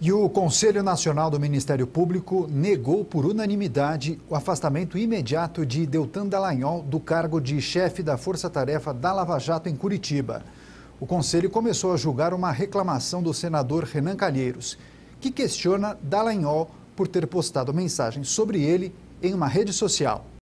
E o Conselho Nacional do Ministério Público negou por unanimidade o afastamento imediato de Deltan Dallagnol do cargo de chefe da Força Tarefa da Lava Jato em Curitiba. O Conselho começou a julgar uma reclamação do senador Renan Calheiros, que questiona Dallagnol por ter postado mensagem sobre ele em uma rede social.